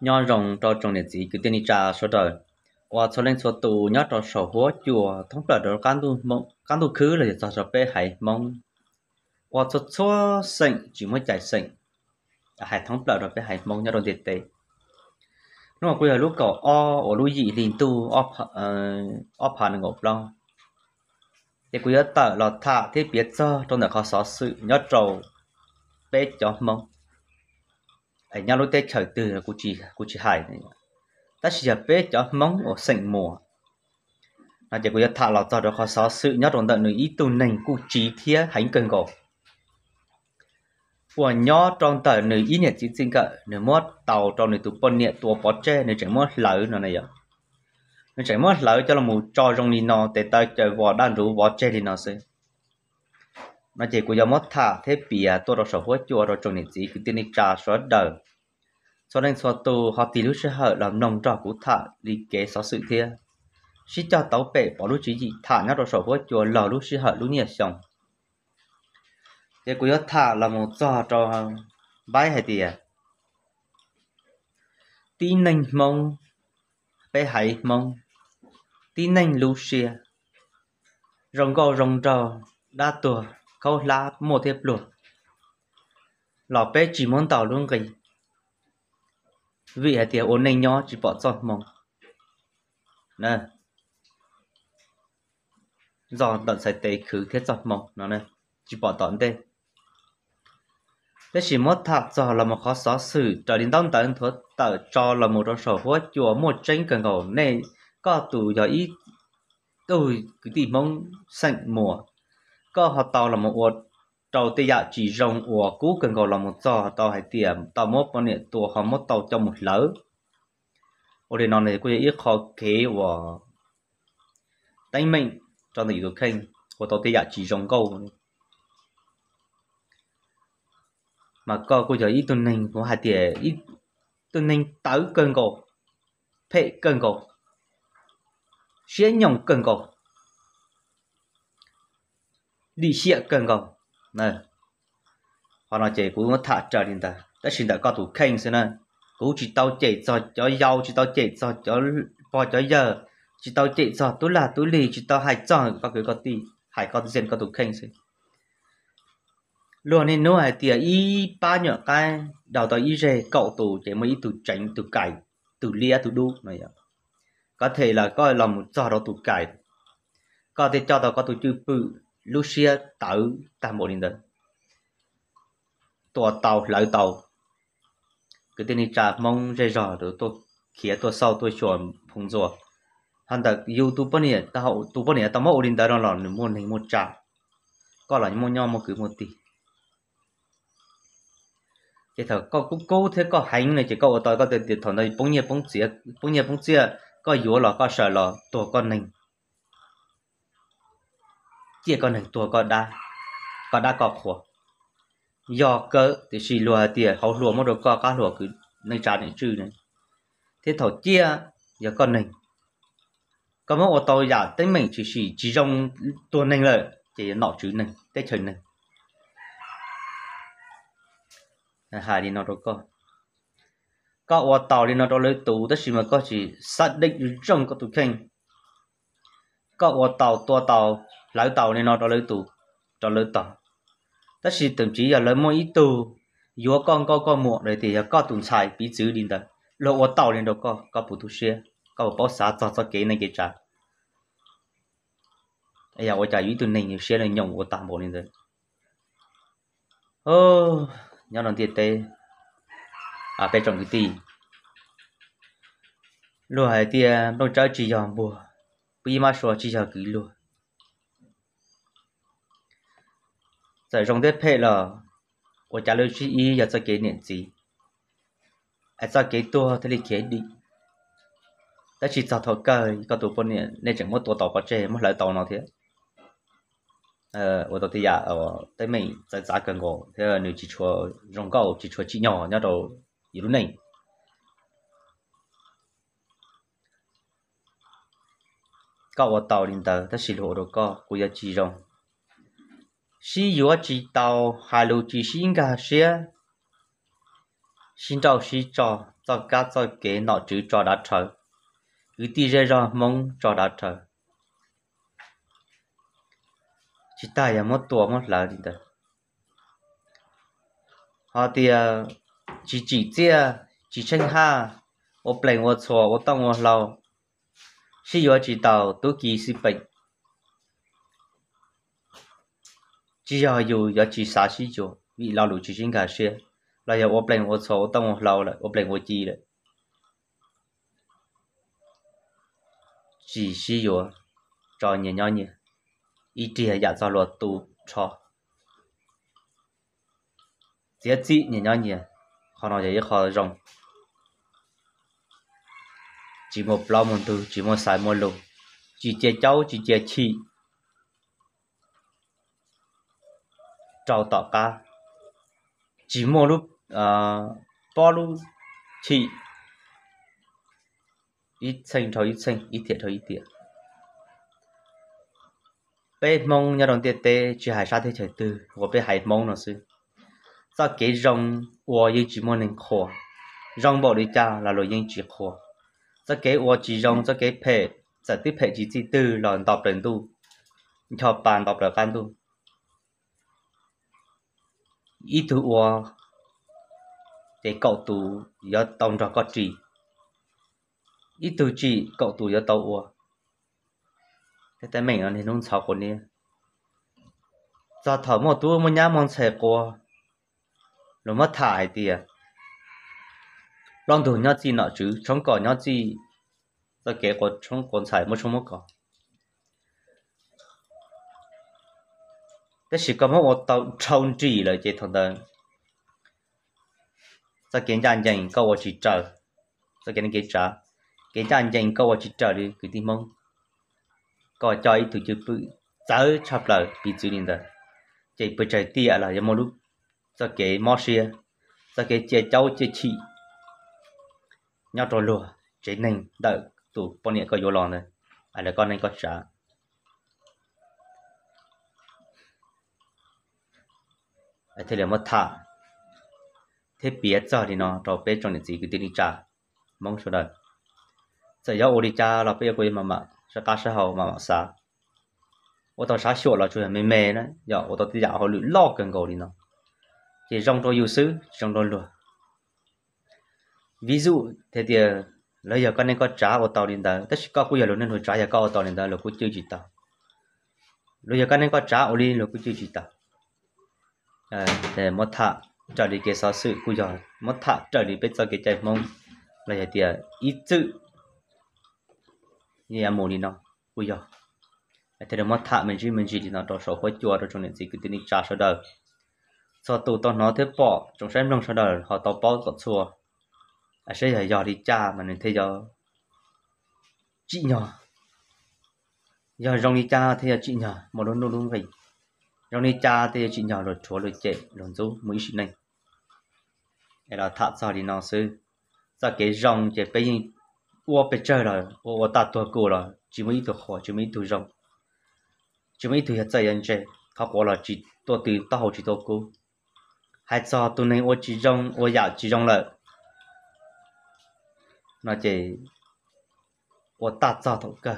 nhỏ rồng cho trồng để gì cứ tên đi trà số trời qua số lên số tù nhỏ cho sổ hố chùa thống là đó cán tu mong cán tu khứ là cho sổ bé hải mong và cho số sinh, chỉ mới chạy sinh, hải thống là đó bé hải mong nhỏ rồng tiền tế nó mà bây giờ lúc cậu o ở lúc gì liền tu o o phản ngộ long thì bây giờ tờ lọt thả thế biết cho trong đó có số sự nhỏ trầu bé cho mong ai nhau lối tết trời từ là cô chỉ cô chỉ hài này ta chỉ giờ bé cho mong ở sảnh mùa là chỉ cô thả lọt tao được khó xóa sự nhớ đồn tận nửa ý tu nành cô chỉ thía hành cần gò của nhớ trong tờ nửa ý nhật chỉ sinh cỡ nửa mót tàu trong nửa tụ bôn nhẹ tua bó tre nửa chẳng mót lỡ nó này giờ nửa chẳng mót lỡ cho là một trò trong đi nó để ta chơi vò đan rú vò tre đi nó xí nó chỉ của dòng mất thả thế bìa tôi đã sổ hối chùa rồi trồng nền gì cứ tiên đi trà xóa đời cho nên xóa tù họ tìm lúc sẽ hở làm nông trò của thả đi kế xóa sự kia xin cho tàu bể bỏ lúc chỉ gì thả nó rồi sổ hối chùa lò lúc sẽ hở lúc nhiệt xong thế của dòng thả là một trò trò bái hay tìa tí nành mông bé hải mông tí nành lúc xìa rồng gò rồng trò đa tuổi câu la một thế luật lò bé chỉ muốn tàu luôn cái vì hệ tiểu ổn định nhỏ chỉ bỏ giọt mỏng nè do đợt sạch tế khứ thiết giọt mỏng nó nè chỉ bỏ tận đây thế chỉ mất thật cho là một khó xóa xử trở đến đông tận thuật tờ cho là một trong sổ hốt chùa một tranh cần cầu này có tù giờ ít tôi cứ tìm mong sạch mùa có họ tàu là một uột tàu tây dạ chỉ rồng ủa cú cần gọi là một giò tàu hải tiệm tàu mốt bọn nè tua họ mốt tàu trong một lỡ ở đây nói này cũng ít khó kế và đánh mình cho người được khen của tàu tây dạ chỉ rồng câu mà có cô giờ ít tuần này của hải tiệm ít tuần này tớ cần cầu phệ cần cầu xé nhộng cần cầu đi xe cần gồng này họ nói chạy cũng thả trở đi ta đã xin đã có thủ khen xem nè cố chỉ tao chạy cho cho giàu chỉ tao chạy cho cho bỏ cho giờ chỉ tao chạy cho tôi là tôi lì chỉ tao hay cho có cái có tí hay có tiền có thủ khen xem luôn nên nói hay tiền y ba nhỏ cái đào tao y rề cậu tù chạy mấy tù tránh tù cải tù lia tù đu này ạ có thể là coi là một trò đó tù cải có thể cho tao có tù chữ bự Lucia tự ta mộ điện tử tua tàu lợi tàu cái tên này trả mong dây dò đó tôi khía tôi sau tôi chuẩn phùng rồi hắn ta youtube này ta hậu tu bữa này ta mẫu điện tử đó là muốn hình một trả có là mua nhau một cứ một tỷ cái thằng có cũng cố thế có hành này chỉ có ở tôi có tiền tiền thằng này bông nhiệt bông xía bông nhiệt bông xía có yếu là có sợ là tổ con mình chỉ còn hàng tua có đa có đa có khổ do cơ thì xì lùa tiền hậu lùa một rồi có cá lùa cứ nên trả nên trừ này thế thổ chia giờ con này có một ô tô giả tới mình chỉ chỉ chỉ trong tua này rồi chỉ nọ chữ này tới chừng này hà đi nó rồi có có ô tàu đi nó rồi lấy tù tới nhiên mà có chỉ xác định trong có tù kinh, có ô tàu tua tàu lỡ tàu nên nó đó lỡ tù đó lỡ tàu tất nhiên thậm chí là lỡ mỗi ít tù yếu con có con muộn rồi thì có tụng xài bị giữ đi đó lỡ ô tàu nên đó có có bù thu xe có bộ bóc cho cho cái này cái trả ấy giờ ô trả yếu tù này nhiều xe là nhộng ô tạm bộ nên rồi ô nhau nó thiệt tê à bé chồng cái gì lúa hay thì nó chơi chỉ dòng bùa bây mà số chỉ dòng kỹ lúa 在用的配了，我家里去医要再给年纪，还再给多他的给你。ta chỉ cho thọ cơ có tụ bốn nè nên chẳng mất tụ tàu có chơi mất lại tàu nào thế ờ ở đầu tiên ở tới mình tại giá cần gỗ thế là chỉ chua rong gạo chỉ chua chỉ nhỏ nhá đầu ý lúc này gạo ở linh tờ ta xì lộ đồ co của chỉ rong 是要知道海路知识应该些，新找是找找家找给脑子找达成，有的人让梦找达成，其他也没多么难的。好的，只只这只剩下我本我错我当我老，是要知道都几是本。只要有要去啥西就，你老路去先开始，那要我不能我错，等我老了，我不能我记了，只是有找人家呢，一点也找了都错，这只人家呢，可能也好用，chỉ một lo một thứ chỉ một sai một lù chỉ chia cháu chỉ chia chi trâu tọt cá chỉ mua lúc à ờ, bao lúc chỉ ít xanh thôi ít xanh ít thiệt thôi ít thiệt bé mong nhà đồng tiệt tê chỉ hải sát thế trời tư của bé hải mong nó sư do cái rong của những chỉ mua nên khổ rong bỏ đi cha là lo những chỉ khổ do cái của chỉ rong do cái phe giải tiếp phe chỉ chỉ tư là đọc đến tu cho bàn đọc được can tu ý thứ ô để cậu tù giờ tông cho có trì ý thứ trì cậu tù giờ tàu ô thế tại mình anh nông sáu con nè giờ thở một tu một nhá mòn xe qua rồi mất thải tiền long thủ nhau chi nọ chứ trong cỏ nhau chi giờ kế của trong còn xài một chống một cỏ 这是根本我到冲击了这同的，这给人家搞我去找，这给人给找，给人家搞我去找的个地方，搞找一头就不早差不了比最灵的，这不在地了，也没路，这给冒险，这给接招接气，要着路，这能到都帮你个有浪的，俺来搞那个啥。ai thế là mất thả thế biết giờ thì nó trò bé trong những gì cứ tin đi cha mong số đời giờ giờ ôi đi cha là bây giờ mà mà sẽ cá sẽ hậu mà mà sa ô tao sáng sủa là chuyện mềm mềm đấy giờ ô tao tự dạo họ lũ lo cần cầu nó thì trong tôi yêu sứ trong tôi luôn ví dụ thế thì lấy giờ con nên có trả ô tàu lên đó tất cả cũng giờ luôn nên hồi trả giờ có ô đó là cũng chưa chỉ tàu bây giờ con nên có trả ô lên là cũng chưa chỉ Ờ, để mất thả trở đi cái xóa sự cú giỏi mất thả trở đi biết cho cái chạy mông là cái tiền ít chữ như em muốn đi nó cú giỏi ờ, thế là mất thả mình chỉ mình chỉ đi nó đó số khối chùa đó trong những gì cứ tin đi trả số đời sau tụ tao nói thế bỏ trong xem trong số đời họ tao bỏ cọt chùa à sẽ là do đi cha mà nên thấy do chị nhỏ giờ dòng đi cha thế là chị nhỏ mà nó luôn luôn phải rồi này cha thì chị nhỏ rồi chúa rồi chị rồi dấu mấy chị này để là thắt sao đi nó sư ra cái rồng chị bây giờ ua bây giờ rồi ua ta tua cổ rồi chỉ mấy tuổi khó chỉ mấy tuổi rồng chỉ mấy tuổi hết dạy anh chị học qua là chỉ tua từ tao học chỉ tua cổ hai sao tôi này ua chỉ rồng ua giả dạ chỉ rồng rồi nó chỉ ua ta sao thấu cơ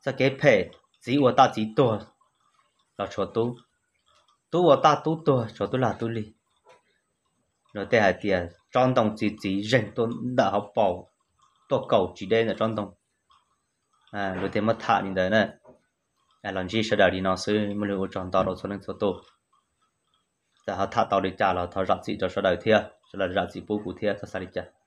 ra cái phe chỉ ua ta chỉ tua là cho tu tu ở ta tu tu cho tu là tu li nó thế hai tiền trong đồng chỉ chỉ rèn tu đã học bảo tu cầu chỉ đây là trong đồng à rồi thế mà thả như thế nè à làm gì sẽ đợi đi nó sư mới được trong tao đó cho nên cho tu ta họ thả tao đi trả là thọ rạch gì cho sau đời thiệt cho là rạch gì bố cụ thiệt cho sao đi chả